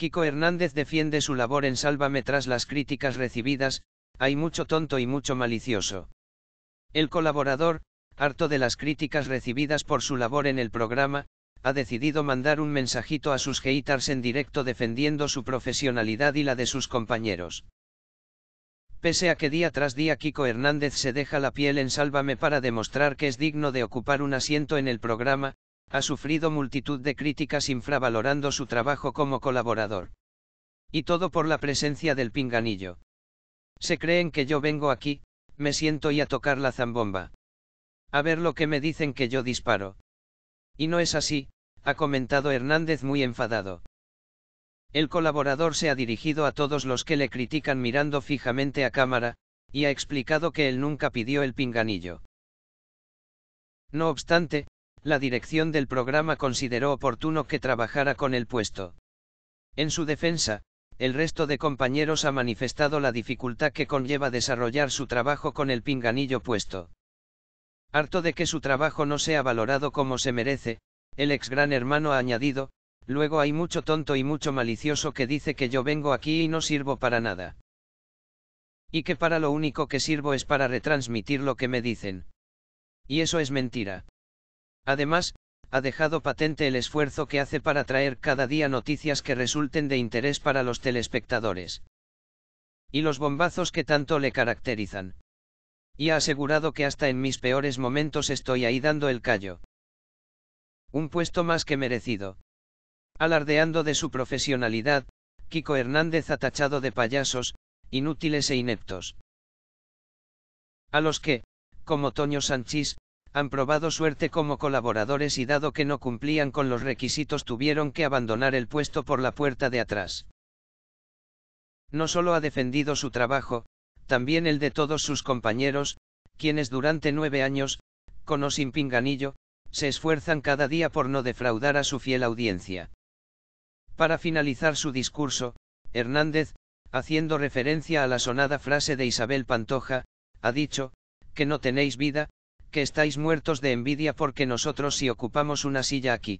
Kiko Hernández defiende su labor en Sálvame tras las críticas recibidas, hay mucho tonto y mucho malicioso. El colaborador, harto de las críticas recibidas por su labor en el programa, ha decidido mandar un mensajito a sus haters en directo defendiendo su profesionalidad y la de sus compañeros. Pese a que día tras día Kiko Hernández se deja la piel en Sálvame para demostrar que es digno de ocupar un asiento en el programa, ha sufrido multitud de críticas infravalorando su trabajo como colaborador. Y todo por la presencia del pinganillo. Se creen que yo vengo aquí, me siento y a tocar la zambomba. A ver lo que me dicen que yo disparo. Y no es así, ha comentado Hernández muy enfadado. El colaborador se ha dirigido a todos los que le critican mirando fijamente a cámara, y ha explicado que él nunca pidió el pinganillo. No obstante, la dirección del programa consideró oportuno que trabajara con el puesto. En su defensa, el resto de compañeros ha manifestado la dificultad que conlleva desarrollar su trabajo con el pinganillo puesto. Harto de que su trabajo no sea valorado como se merece, el ex gran hermano ha añadido, luego hay mucho tonto y mucho malicioso que dice que yo vengo aquí y no sirvo para nada. Y que para lo único que sirvo es para retransmitir lo que me dicen. Y eso es mentira. Además, ha dejado patente el esfuerzo que hace para traer cada día noticias que resulten de interés para los telespectadores. Y los bombazos que tanto le caracterizan. Y ha asegurado que hasta en mis peores momentos estoy ahí dando el callo. Un puesto más que merecido. Alardeando de su profesionalidad, Kiko Hernández ha tachado de payasos, inútiles e ineptos. A los que, como Toño Sanchís, han probado suerte como colaboradores y dado que no cumplían con los requisitos tuvieron que abandonar el puesto por la puerta de atrás. No solo ha defendido su trabajo, también el de todos sus compañeros, quienes durante nueve años, con o sin pinganillo, se esfuerzan cada día por no defraudar a su fiel audiencia. Para finalizar su discurso, Hernández, haciendo referencia a la sonada frase de Isabel Pantoja, ha dicho, que no tenéis vida, que estáis muertos de envidia porque nosotros si ocupamos una silla aquí,